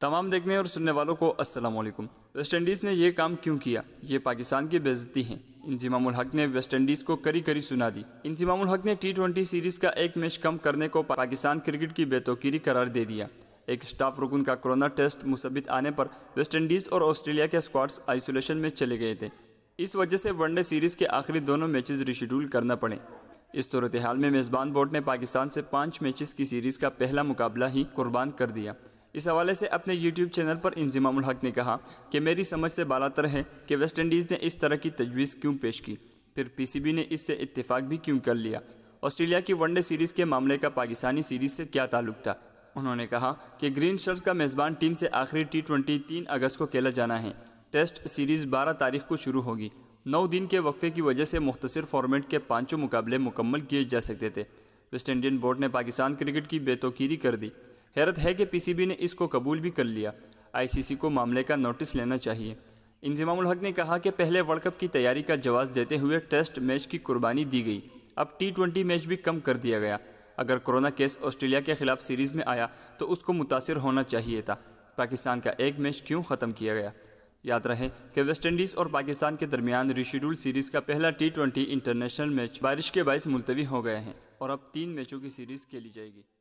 तमाम देखने और सुनने वालों को अस्सलाम वालेकुम इंडीज़ ने यह काम क्यों किया ये पाकिस्तान की बेजती है इंजमामुल हक ने वेस्ट इंडीज़ को करी करी सुना दी इंजमामुल हक ने टी ट्वेंटी सीरीज़ का एक मैच कम करने को पाकिस्तान क्रिकेट की बेतोकीरी करार दे दिया एक स्टाफ रुकन का कोरोना टेस्ट मुसबित आने पर वेस्ट इंडीज़ और ऑस्ट्रेलिया के स्क्वाड्स आइसोलेशन में चले गए थे इस वजह से वनडे सीरीज़ के आखिरी दोनों मैचेस रिशेड्यूल करना पड़े इस सूरत हाल में मेज़बान बोर्ड ने पाकिस्तान से पाँच मैचेस की सीरीज़ का पहला मुकाबला ही कुर्बान कर दिया इस हवाले से अपने यूट्यूब चैनल पर इंजमाम हक ने कहा कि मेरी समझ से बालातर है कि वेस्ट इंडीज़ ने इस तरह की तजवीज़ क्यों पेश की फिर पीसीबी ने इससे इत्तेफाक भी क्यों कर लिया ऑस्ट्रेलिया की वनडे सीरीज़ के मामले का पाकिस्तानी सीरीज़ से क्या ताल्लुक था उन्होंने कहा कि ग्रीन शर्ट का मेज़बान टीम से आखिरी टी ट्वेंटी तीन अगस्त को खेला जाना है टेस्ट सीरीज़ बारह तारीख को शुरू होगी नौ दिन के वक्फे की वजह से मुख्तर फॉर्मेट के पाँचों मुकाबले मुकम्मल किए जा सकते थे वेस्ट इंडियन बोर्ड ने पाकिस्तान क्रिकेट की बेतोकीरी कर दी हैरत है कि पीसीबी ने इसको कबूल भी कर लिया आईसीसी को मामले का नोटिस लेना चाहिए इंजमामुल हक ने कहा कि पहले वर्ल्ड कप की तैयारी का जवाब देते हुए टेस्ट मैच की कुर्बानी दी गई अब टी ट्वेंटी मैच भी कम कर दिया गया अगर कोरोना केस ऑस्ट्रेलिया के खिलाफ सीरीज़ में आया तो उसको मुतासर होना चाहिए था पाकिस्तान का एक मैच क्यों ख़त्म किया गया याद रहे कि वेस्टइंडीज़ और पाकिस्तान के दरमियान रिशेड्यूल सीरीज़ का पहला टी ट्वेंटी इंटरनेशनल मैच बारिश के बायस मुलतवी हो गए हैं और अब तीन मैचों की सीरीज़ खेली जाएगी